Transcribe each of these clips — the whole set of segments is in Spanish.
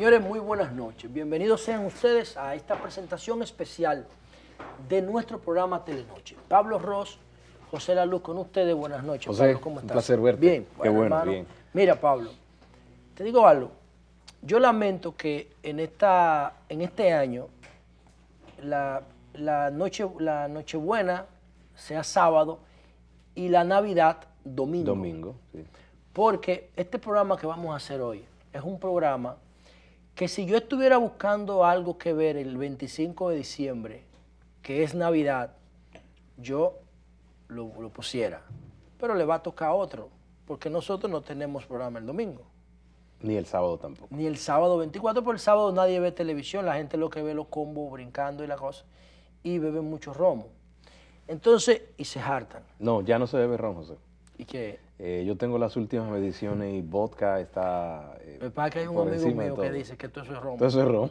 Señores, muy buenas noches. Bienvenidos sean ustedes a esta presentación especial de nuestro programa Telenoche. Pablo Ross, José La Luz con ustedes. Buenas noches, José, ¿cómo estás? Un placer verte. Bien, Qué bueno, bien. Mira, Pablo, te digo algo. Yo lamento que en, esta, en este año la, la, noche, la Nochebuena sea sábado y la Navidad domingo. Domingo, sí. Porque este programa que vamos a hacer hoy es un programa que si yo estuviera buscando algo que ver el 25 de diciembre, que es Navidad, yo lo, lo pusiera. Pero le va a tocar a otro, porque nosotros no tenemos programa el domingo. Ni el sábado tampoco. Ni el sábado 24, porque el sábado nadie ve televisión, la gente lo que ve los combos brincando y la cosa, y beben mucho romo. Entonces, y se hartan. No, ya no se bebe romo, José. ¿Y qué? Eh, yo tengo las últimas mediciones y vodka está. Eh, que hay un amigo mío que dice que todo eso es ron. Todo eso es ron.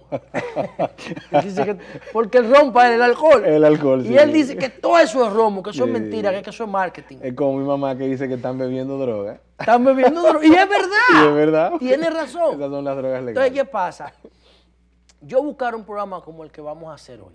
porque el ron para el alcohol. El alcohol, Y él dice que todo eso es romo, que eso es mentira, que eso es marketing. Es como mi mamá que dice que están bebiendo droga. Están bebiendo droga. Y es verdad. Y es verdad. Tiene razón. Esas son las drogas legales. Entonces, ¿qué pasa? Yo buscar un programa como el que vamos a hacer hoy.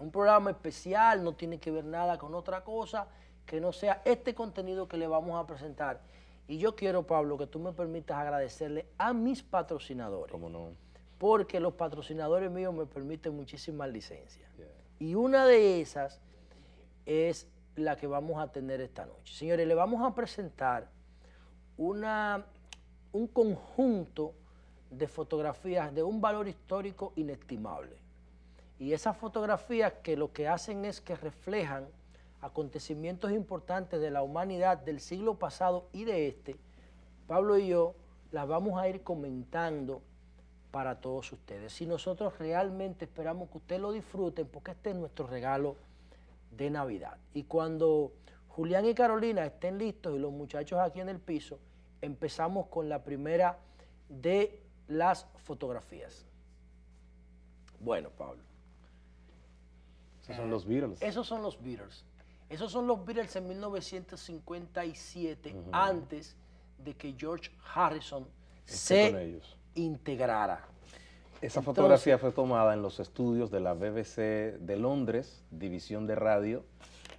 Un programa especial, no tiene que ver nada con otra cosa que no sea este contenido que le vamos a presentar. Y yo quiero, Pablo, que tú me permitas agradecerle a mis patrocinadores. ¿Cómo no? Porque los patrocinadores míos me permiten muchísimas licencias. Y una de esas es la que vamos a tener esta noche. Señores, le vamos a presentar una, un conjunto de fotografías de un valor histórico inestimable. Y esas fotografías que lo que hacen es que reflejan acontecimientos importantes de la humanidad del siglo pasado y de este, Pablo y yo las vamos a ir comentando para todos ustedes. Si nosotros realmente esperamos que ustedes lo disfruten, porque este es nuestro regalo de Navidad. Y cuando Julián y Carolina estén listos y los muchachos aquí en el piso, empezamos con la primera de las fotografías. Bueno, Pablo. Esos son los Beatles. Esos son los Beatles. Esos son los Beatles en 1957, antes de que George Harrison se integrara. Esa fotografía fue tomada en los estudios de la BBC de Londres, división de radio,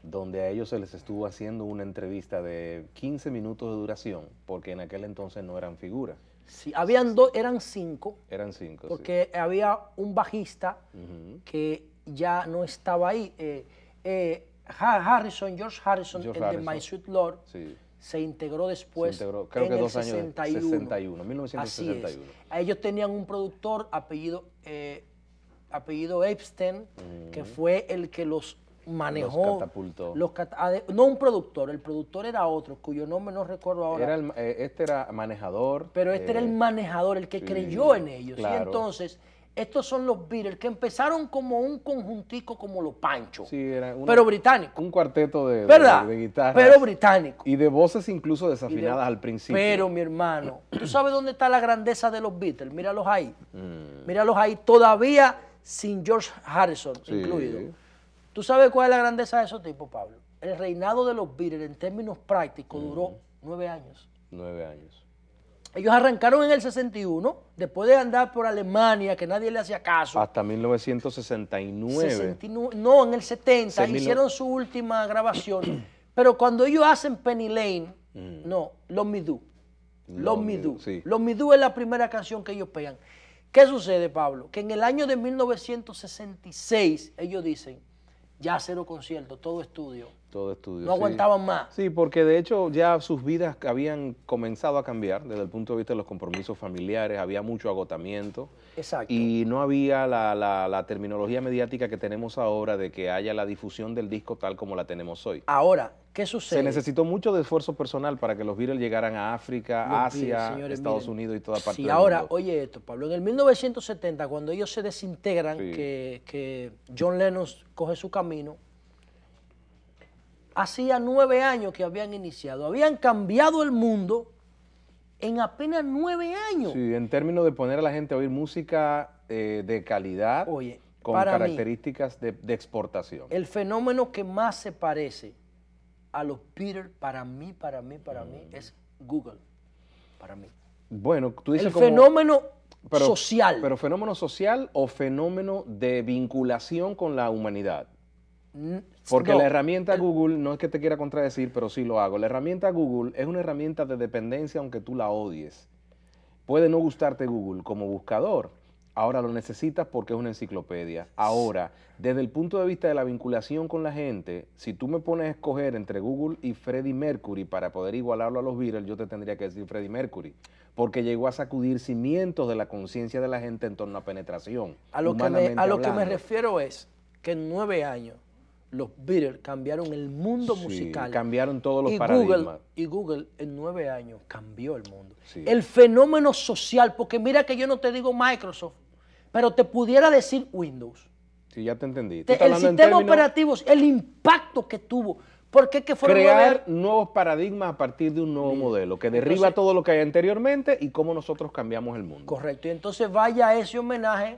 donde a ellos se les estuvo haciendo una entrevista de 15 minutos de duración, porque en aquel entonces no eran figuras. Sí, habían dos, eran cinco. Eran cinco. Porque había un bajista que ya no estaba ahí. eh, eh Harrison, George Harrison, el de My Sweet Lord, se integró después en el 61. 1961. Ellos tenían un productor apellido, eh, apellido Epstein, que fue el que los manejó. Los catapultó. no un productor, el productor era otro, cuyo nombre no recuerdo ahora. Eh, este era manejador. Pero este era el eh, manejador, el que creyó en ellos. Y entonces estos son los Beatles que empezaron como un conjuntico como los Pancho. Sí, era pero británico. Un cuarteto de, guitarra. Pero británico. Y de voces incluso desafinadas al principio. Pero, mi hermano, ¿tú sabes dónde está la grandeza de los Beatles? Míralos ahí. Mm. Míralos ahí todavía sin George Harrison incluido. ¿Tú sabes cuál es la grandeza de esos tipos, Pablo? El reinado de los Beatles en términos prácticos duró mm. nueve años. Nueve años. Ellos arrancaron en el 61, después de andar por Alemania, que nadie le hacía caso. Hasta 1969. no, en el 70 hicieron su última grabación. Pero cuando ellos hacen Penny Lane, mm. no, Los Midú. Los Midú. Los Midú es la primera canción que ellos pegan. ¿Qué sucede, Pablo? Que en el año de 1966 ellos dicen, ya cero concierto, todo estudio estudio. No aguantaban más. Sí, porque de hecho ya sus vidas habían comenzado a cambiar desde el punto de vista de los compromisos familiares, había mucho agotamiento. Exacto. Y no había la, terminología mediática que tenemos ahora de que haya la difusión del disco tal como la tenemos hoy. Ahora, ¿Qué sucede? Se necesitó mucho de esfuerzo personal para que los Beatles llegaran a África, Asia, Estados Unidos y toda parte sí, ahora, oye esto, Pablo, en el 1970, cuando ellos se desintegran, que, que, John Lennon coge su camino, hacía nueve años que habían iniciado. Habían cambiado el mundo en apenas nueve años. Sí, en términos de poner a la gente a oír música eh, de calidad con características de, exportación. El fenómeno que más se parece a los Peter, para mí, para mí, para mí, mm. es Google. Para mí. Bueno, tú dices el fenómeno social. Pero fenómeno social o fenómeno de vinculación con la humanidad. Mm, porque la herramienta Google, no es que te quiera contradecir, pero sí lo hago. La herramienta Google es una herramienta de dependencia aunque tú la odies. Puede no gustarte Google como buscador. Ahora lo necesitas porque es una enciclopedia. Ahora, desde el punto de vista de la vinculación con la gente, si tú me pones a escoger entre Google y Freddie Mercury para poder igualarlo a los virales, yo te tendría que decir Freddie Mercury, porque llegó a sacudir cimientos de la conciencia de la gente en torno a penetración. A lo, a lo que me refiero es que en nueve años los Beatles cambiaron el mundo sí, musical. Cambiaron todos los paradigmas. y Google en nueve años cambió el mundo. El fenómeno social, porque mira que yo no te digo Microsoft, pero te pudiera decir Windows. Sí, ya te entendí. el sistema operativo, el impacto que tuvo. Porque qué? que fueron crear nuevos paradigmas a partir de un nuevo modelo que derriba todo lo que hay anteriormente y cómo nosotros cambiamos el mundo. Correcto. Y entonces vaya ese homenaje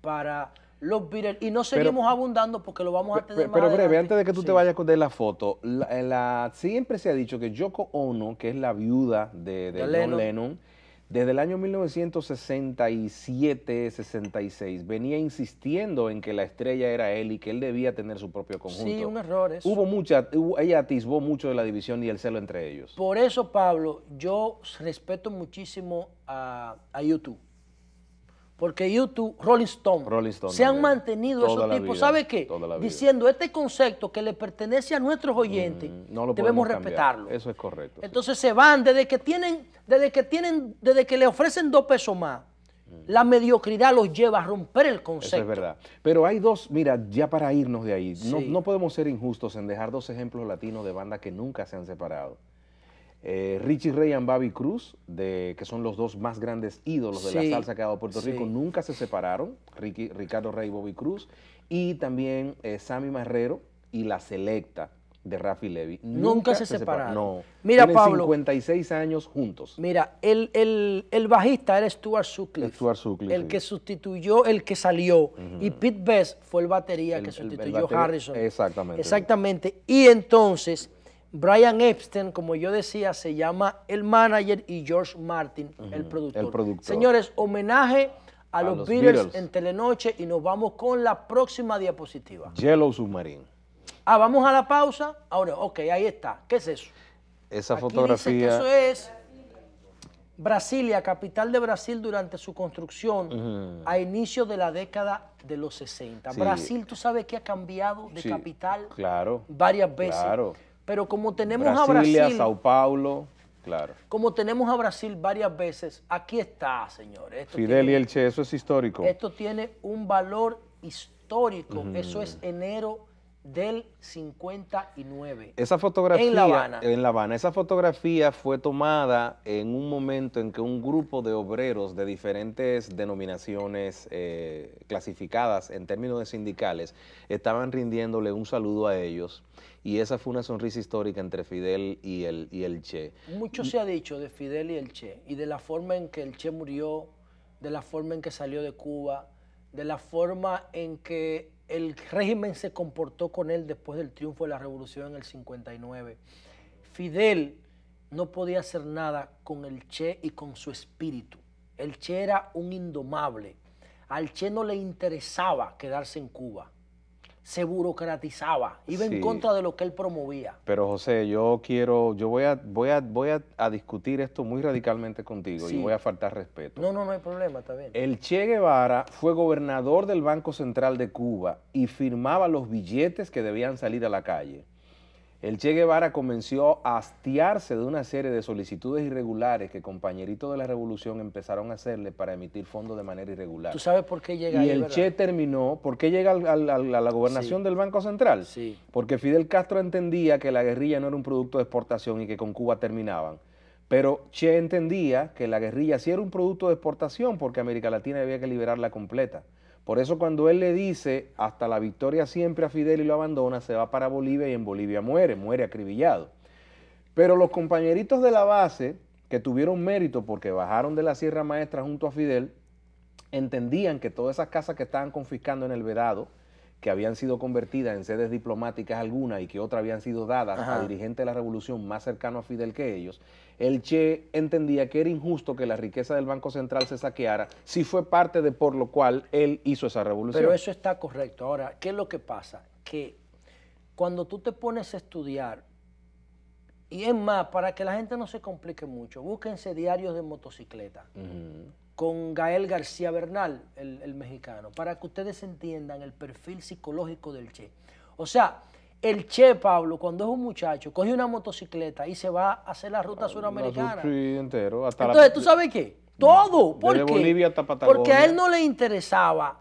para los Beatles y no seguimos abundando porque lo vamos a tener Pero, más pero breve, antes de que tú te vayas de la foto, la, siempre se ha dicho que Yoko Ono, que es la viuda de, de, John Lennon, desde el año 1967-66 venía insistiendo en que la estrella era él y que él debía tener su propio conjunto. Sí, un error. Eso. Hubo mucha, ella atisbó mucho de la división y el celo entre ellos. Por eso, Pablo, yo respeto muchísimo a, a YouTube. Porque YouTube, Rolling Stone, se han mantenido esos tipos. ¿Sabe qué? Diciendo este concepto que le pertenece a nuestros mm, oyentes, debemos respetarlo. Eso es correcto. Entonces se van desde que tienen, desde que tienen, desde que le ofrecen dos pesos más. Mm. La mediocridad los lleva a romper el concepto. Eso es verdad. Pero hay dos, mira, ya para irnos de ahí, no, no podemos ser injustos en dejar dos ejemplos latinos de bandas que nunca se han separado. Eh, Richie Ray y Bobby Cruz, de, que son los dos más grandes ídolos de la salsa que ha dado Puerto Rico, nunca se separaron, Ricardo Rey y Bobby Cruz, y también eh, Sammy Marrero y la selecta de Rafi Levy. Nunca, se, separaron. No. Mira, Pablo. 56 años juntos. Mira, el, bajista era Stuart Sutcliffe. El que sustituyó, el que salió. Y Pete Best fue el batería que sustituyó a Harrison. Exactamente. Exactamente. Y entonces Brian Epstein, como yo decía, se llama el manager y George Martin, el, productor. Señores, homenaje a, los, Beatles, en Telenoche y nos vamos con la próxima diapositiva. Yellow Submarine. Ah, vamos a la pausa. Ahora, ok, ahí está. ¿Qué es eso? Esa fotografía. Dice que eso es Brasilia, capital de Brasil durante su construcción a inicio de la década de los 60. Brasil, tú sabes que ha cambiado de capital varias veces. Claro. Pero como tenemos a Brasil... Sao Paulo, claro. Como tenemos a Brasil varias veces, aquí está, señores. Fidel y el Che, eso es histórico. Esto tiene un valor histórico. Eso es enero del 59. Esa fotografía en La Habana. Esa fotografía fue tomada en un momento en que un grupo de obreros de diferentes denominaciones eh, clasificadas en términos de sindicales estaban rindiéndole un saludo a ellos y esa fue una sonrisa histórica entre Fidel y el, y el Che. Mucho se ha dicho de Fidel y el Che y de la forma en que el Che murió, de la forma en que salió de Cuba, de la forma en que el régimen se comportó con él después del triunfo de la revolución en el 59. Fidel no podía hacer nada con el Che y con su espíritu. El Che era un indomable. Al Che no le interesaba quedarse en Cuba se burocratizaba, iba en contra de lo que él promovía. Pero José, yo quiero, yo voy a, voy a, discutir esto muy radicalmente contigo y voy a faltar respeto. No, no, no hay problema, está bien. El Che Guevara fue gobernador del Banco Central de Cuba y firmaba los billetes que debían salir a la calle. El Che Guevara comenzó a hastiarse de una serie de solicitudes irregulares que compañeritos de la revolución empezaron a hacerle para emitir fondos de manera irregular. ¿Tú sabes por qué llega Y el Che terminó, ¿por qué llega a la gobernación del Banco Central? Sí. Porque Fidel Castro entendía que la guerrilla no era un producto de exportación y que con Cuba terminaban. Pero Che entendía que la guerrilla sí era un producto de exportación porque América Latina había que liberarla completa. Por eso cuando él le dice hasta la victoria siempre a Fidel y lo abandona, se va para Bolivia y en Bolivia muere, muere acribillado. Pero los compañeritos de la base, que tuvieron mérito porque bajaron de la Sierra Maestra junto a Fidel, entendían que todas esas casas que estaban confiscando en el Vedado, que habían sido convertidas en sedes diplomáticas algunas y que otras habían sido dadas al dirigente de la revolución más cercano a Fidel que ellos, el Che entendía que era injusto que la riqueza del Banco Central se saqueara si fue parte de por lo cual él hizo esa revolución. Pero eso está correcto. Ahora, ¿qué es lo que pasa? Que cuando tú te pones a estudiar, y es más, para que la gente no se complique mucho, búsquense diarios de motocicleta con Gael García Bernal, el, mexicano, para que ustedes entiendan el perfil psicológico del Che. O sea, el Che, Pablo, cuando es un muchacho, coge una motocicleta y se va a hacer la ruta ah, suramericana. Sí, entero. Hasta Entonces, ¿tú sabes qué? Todo. ¿Por qué? Bolivia Porque a él no le interesaba,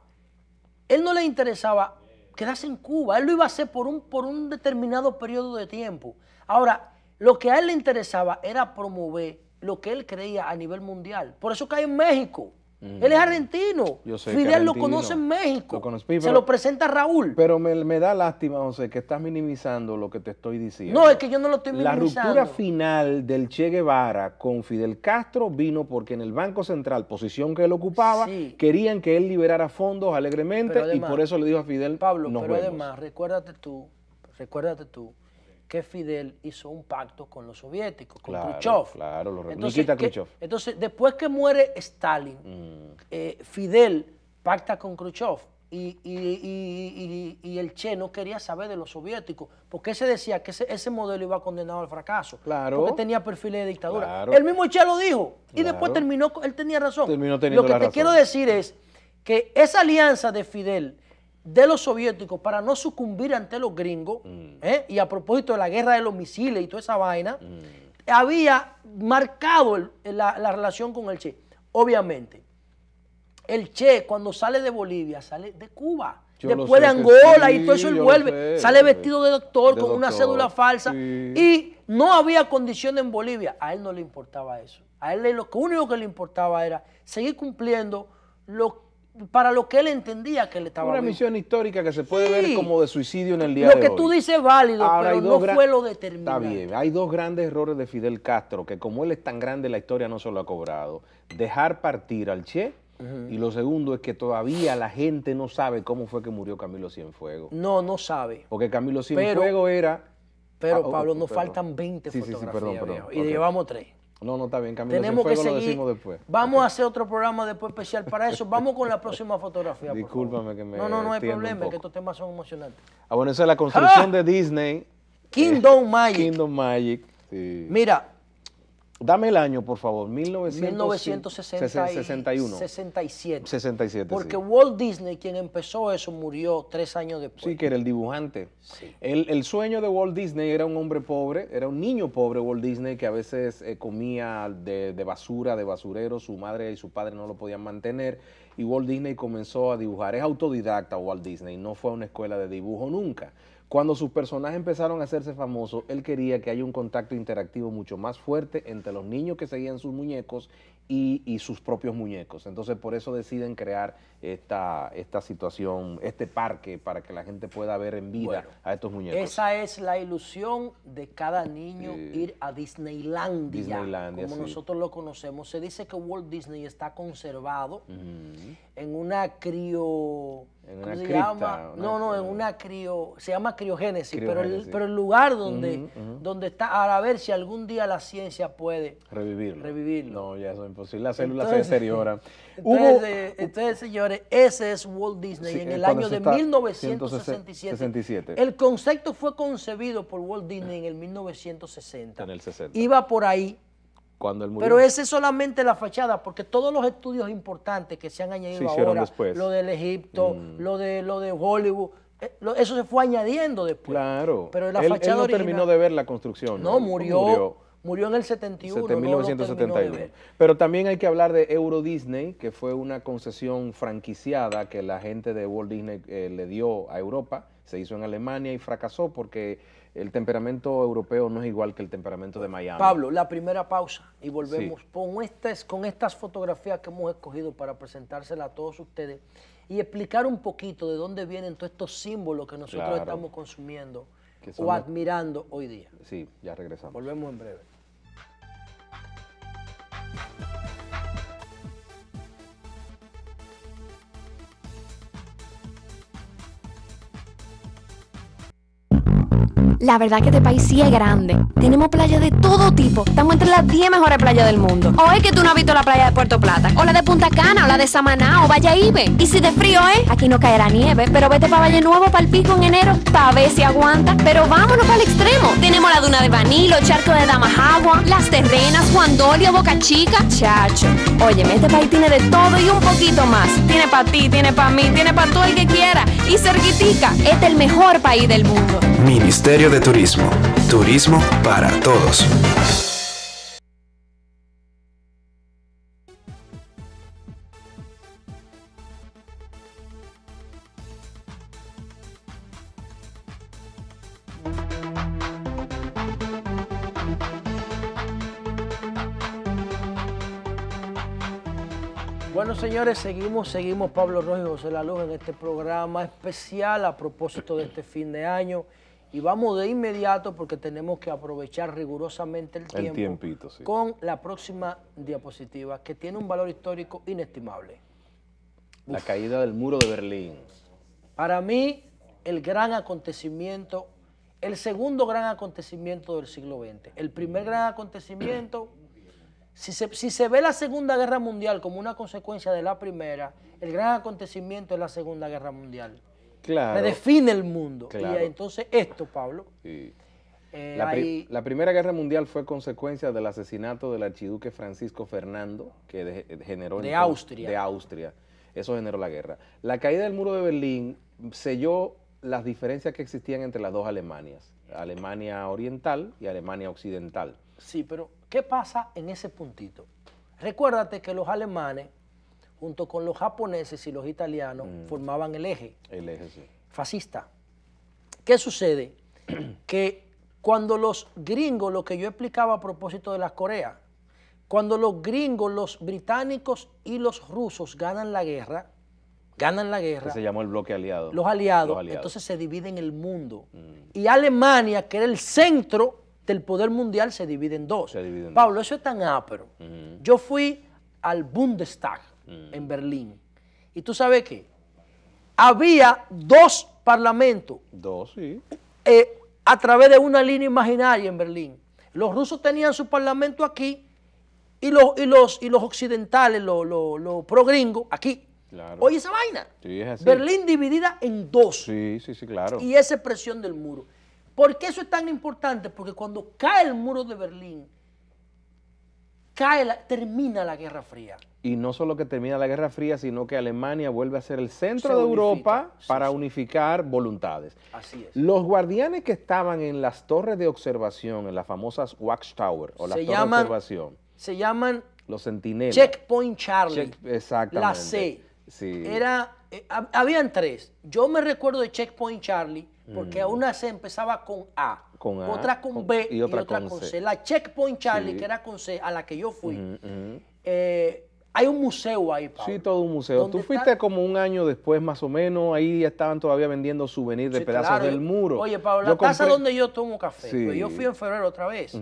él no le interesaba quedarse en Cuba. Él lo iba a hacer por un, por un determinado periodo de tiempo. Ahora, lo que a él le interesaba era promover lo que él creía a nivel mundial. Por eso cae en México. Él es argentino. Fidel lo conoce en México. se lo presenta Raúl. Pero me, da lástima, José, que estás minimizando lo que te estoy diciendo. No, es que yo no lo estoy minimizando. La ruptura final del Che Guevara con Fidel Castro vino porque en el Banco Central, posición que él ocupaba, querían que él liberara fondos alegremente y por eso le dijo a Fidel, Pablo, pero además, recuérdate tú, recuérdate tú, que Fidel hizo un pacto con los soviéticos, con Khrushchev. Claro, lo entonces, Entonces, después que muere Stalin, mm. eh, Fidel pacta con Khrushchev y, el Che no quería saber de los soviéticos, porque se decía que ese, modelo iba condenado al fracaso, claro. porque tenía perfiles de dictadura. El mismo Che lo dijo, y después terminó, él tenía razón. lo que te quiero decir es que esa alianza de Fidel de los soviéticos para no sucumbir ante los gringos, mm. ¿eh? y a propósito de la guerra de los misiles y toda esa vaina, mm. había marcado la, relación con el Che. Obviamente, el Che cuando sale de Bolivia, sale de Cuba. Después de Angola y todo eso él vuelve, sale vestido de doctor con una cédula falsa y no había condición en Bolivia. A él no le importaba eso. A él lo único que le importaba era seguir cumpliendo lo que para lo que él entendía que le estaba Una misión histórica que se puede ver como de suicidio en el día lo de hoy. Lo que tú dices es válido, pero no fue lo determinante. Está bien, hay dos grandes errores de Fidel Castro, que como él es tan grande, la historia no se lo ha cobrado. Dejar partir al Che, y lo segundo es que todavía la gente no sabe cómo fue que murió Camilo Cienfuegos. No, no sabe. Porque Camilo Cienfuegos era... Pero, ah, oh, Pablo, nos faltan 20 fotografías, y llevamos tres. No, no está bien, Camino Tenemos lo decimos después. Vamos a hacer otro programa después especial para eso. Vamos con la próxima fotografía. Discúlpame que me. No, no, no hay problema, que estos temas son emocionantes. Ah, bueno, esa es la construcción de Disney. Kingdom eh, Magic. Kingdom Magic. Sí. Mira, Dame el año, por favor, 1961. 67. 67. Porque Walt Disney, quien empezó eso, murió tres años después. Sí, que era el dibujante. El, sueño de Walt Disney era un hombre pobre, era un niño pobre Walt Disney que a veces eh, comía de, basura, de basurero, su madre y su padre no lo podían mantener y Walt Disney comenzó a dibujar. Es autodidacta Walt Disney, no fue a una escuela de dibujo nunca. Cuando sus personajes empezaron a hacerse famosos, él quería que haya un contacto interactivo mucho más fuerte entre los niños que seguían sus muñecos y, sus propios muñecos. Entonces, por eso deciden crear esta, esta situación, este parque, para que la gente pueda ver en vida a estos muñecos. Esa es la ilusión de cada niño ir a Disneylandia, como nosotros lo conocemos. Se dice que Walt Disney está conservado en una crio se no, no, en una crio, se llama criogénesis, Pero, el, lugar donde, donde está, ahora ver si algún día la ciencia puede revivirlo. revivirlo. No, ya eso es imposible, las células se deterioran. Entonces, señores, ese es Walt Disney en eh, el año de 1967. El concepto fue concebido por Walt Disney en el 1960. En el 60. Iba por ahí pero esa es solamente la fachada, porque todos los estudios importantes que se han añadido ahora, lo del Egipto, mm. lo, de, lo de Hollywood, eh, eso se fue añadiendo después. Claro. Pero la fachada no terminó de ver la construcción. No, murió, murió. en el 71. Pero también hay que hablar de Euro Disney, que fue una concesión franquiciada que la gente de Walt Disney eh, le dio a Europa. Se hizo en Alemania y fracasó porque el temperamento europeo no es igual que el temperamento de Miami. Pablo, la primera pausa y volvemos con, estas, fotografías que hemos escogido para presentárselas a todos ustedes y explicar un poquito de dónde vienen todos estos símbolos que nosotros estamos consumiendo o admirando hoy día. Sí, ya regresamos. Volvemos en breve. La verdad que este país sí es grande. Tenemos playas de todo tipo. Estamos entre las 10 mejores playas del mundo. O es que tú no has visto la playa de Puerto Plata, o la de Punta Cana, o la de Samaná, o Valle Ibe. Y si de frío eh, aquí no caerá nieve, pero vete para Valle Nuevo, para el pico en enero, para ver si aguanta. Pero vámonos para el extremo. Tenemos la duna de Vanilo, charco de Damajagua, las terrenas, Juan Dolio, Boca Chica. Chacho, oye, este país tiene de todo y un poquito más tiene para ti, tiene para mí, tiene para todo el que quiera. Y Cerquitica es el mejor país del mundo. Ministerio de Turismo. Turismo para todos. seguimos, seguimos Pablo Rojas y José La Luz en este programa especial a propósito de este fin de año. Y vamos de inmediato porque tenemos que aprovechar rigurosamente el tiempo con la próxima diapositiva que tiene un valor histórico inestimable. La caída del muro de Berlín. Para mí, el gran acontecimiento, el segundo gran acontecimiento del siglo XX. El primer gran acontecimiento si se, ve la Segunda Guerra Mundial como una consecuencia de la primera, el gran acontecimiento es la Segunda Guerra Mundial. Claro. define el mundo. Claro. Y entonces esto, Pablo. Eh, la, Primera Guerra Mundial fue consecuencia del asesinato del archiduque Francisco Fernando, que generó... De Austria. De Austria. Eso generó la guerra. La caída del muro de Berlín selló las diferencias que existían entre las dos Alemanias, Alemania Oriental y Alemania Occidental. Sí, pero ¿qué pasa en ese puntito? Recuérdate que los alemanes, junto con los japoneses y los italianos, mm. formaban el eje. El Fascista. ¿Qué sucede? que cuando los gringos, lo que yo explicaba a propósito de las Coreas, cuando los gringos, los británicos y los rusos ganan la guerra, ganan la guerra. Que se llamó el bloque aliado. Los aliados, entonces se dividen el mundo. Mm. Y Alemania, que era el centro del poder mundial se divide en dos. Pablo, eso es tan ápero. Yo fui al Bundestag en Berlín. ¿Y tú sabes qué? Había dos parlamentos. Dos, sí. Eh, a través de una línea imaginaria en Berlín. Los rusos tenían su parlamento aquí y los, y los occidentales, los, pro-gringos, aquí. Claro. Oye esa vaina. Sí, es así. Berlín dividida en dos. Sí, sí, sí, claro. Y esa presión del muro. ¿Por qué eso es tan importante? Porque cuando cae el muro de Berlín, cae termina la Guerra Fría. Y no solo que termina la Guerra Fría, sino que Alemania vuelve a ser el centro de Europa para unificar voluntades. Así es. Los guardianes que estaban en las torres de observación, en las famosas Watchtower o las torres de observación. Se llaman los centinelas. Checkpoint Charlie. exactamente. La C. Era, eh, habían tres. Yo me recuerdo de Checkpoint Charlie porque mm. a una se empezaba con A, otra con, B y otra, con, C. La Checkpoint Charlie, que era con C, a la que yo fui, eh, hay un museo ahí, Pablo. Sí, todo un museo. Tú fuiste como un año después, más o menos. Ahí estaban todavía vendiendo souvenirs de pedazos del muro. Oye, Pablo, la casa donde yo tomo café. Pues yo fui en febrero otra vez.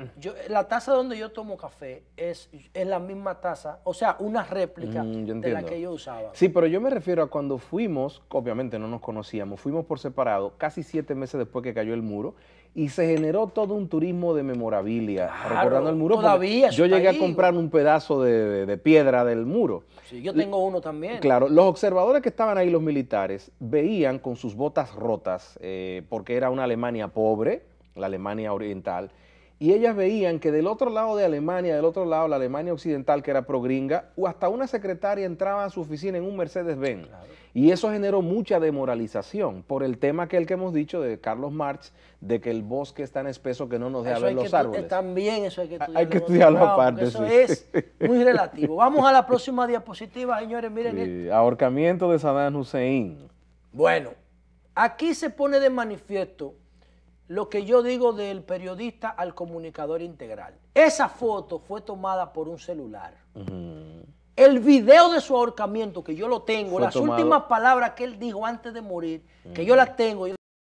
Mm. la taza donde yo tomo café es, es la misma taza, o sea, una réplica mm, de la que yo usaba. Sí, pero yo me refiero a cuando fuimos, obviamente no nos conocíamos, fuimos por separado casi siete meses después que cayó el muro y se generó todo un turismo de memorabilia, recordando el muro. Todavía yo llegué a comprar un pedazo de, piedra del muro. Sí, yo tengo uno también. Claro, los observadores que estaban ahí, los militares, veían con sus botas rotas, eh, porque era una Alemania pobre, la Alemania oriental, y ellas veían que del otro lado de Alemania, del otro lado, la Alemania occidental, que era progringa, o hasta una secretaria entraba a su oficina en un Mercedes-Benz. Y eso generó mucha demoralización por el tema que hemos dicho de Carlos Marx, de que el bosque es tan espeso que no nos deja ver los árboles. También eso hay que estudiarlo. aparte. Eso es muy relativo. Vamos a la próxima diapositiva, señores. Miren Ahorcamiento de Saddam Hussein. Bueno, aquí se pone de manifiesto lo que yo digo del periodista al comunicador integral. Esa foto fue tomada por un celular. El video de su ahorcamiento, que yo lo tengo, las últimas palabras que él dijo antes de morir, que yo las tengo.